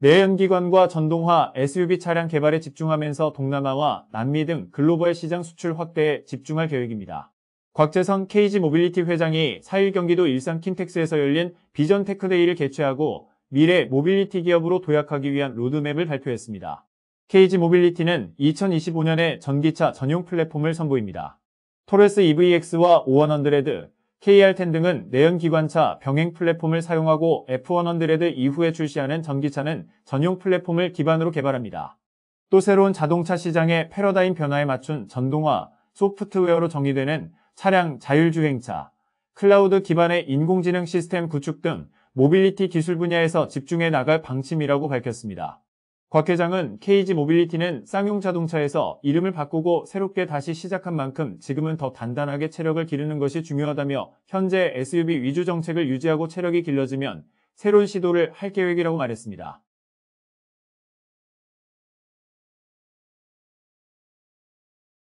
내연기관과 전동화, SUV 차량 개발에 집중하면서 동남아와 남미 등 글로벌 시장 수출 확대에 집중할 계획입니다. 곽재선 KG 모빌리티 회장이 4일 경기도 일산 킨텍스에서 열린 비전 테크데이를 개최하고 미래 모빌리티 기업으로 도약하기 위한 로드맵을 발표했습니다. KG 모빌리티는 2025년에 전기차 전용 플랫폼을 선보입니다. 토레스 EVX와 오원 언드레드, KR10 등은 내연기관차 병행 플랫폼을 사용하고 F100 이후에 출시하는 전기차는 전용 플랫폼을 기반으로 개발합니다. 또 새로운 자동차 시장의 패러다임 변화에 맞춘 전동화, 소프트웨어로 정의되는 차량 자율주행차, 클라우드 기반의 인공지능 시스템 구축 등 모빌리티 기술 분야에서 집중해 나갈 방침이라고 밝혔습니다. 곽 회장은 KG 모빌리티는 쌍용 자동차에서 이름을 바꾸고 새롭게 다시 시작한 만큼 지금은 더 단단하게 체력을 기르는 것이 중요하다며 현재 SUV 위주 정책을 유지하고 체력이 길러지면 새로운 시도를 할 계획이라고 말했습니다.